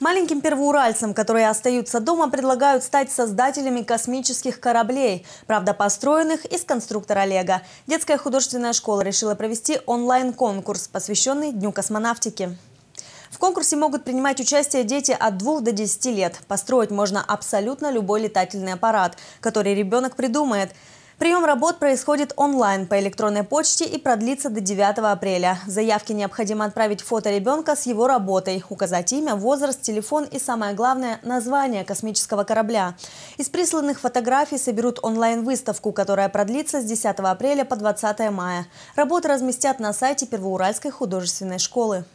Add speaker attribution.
Speaker 1: Маленьким первоуральцам, которые остаются дома, предлагают стать создателями космических кораблей, правда построенных из конструктора Лего. Детская художественная школа решила провести онлайн-конкурс, посвященный Дню космонавтики. В конкурсе могут принимать участие дети от 2 до 10 лет. Построить можно абсолютно любой летательный аппарат, который ребенок придумает. Прием работ происходит онлайн по электронной почте и продлится до 9 апреля. Заявки необходимо отправить фото ребенка с его работой, указать имя, возраст, телефон и, самое главное, название космического корабля. Из присланных фотографий соберут онлайн-выставку, которая продлится с 10 апреля по 20 мая. Работы разместят на сайте Первоуральской художественной школы.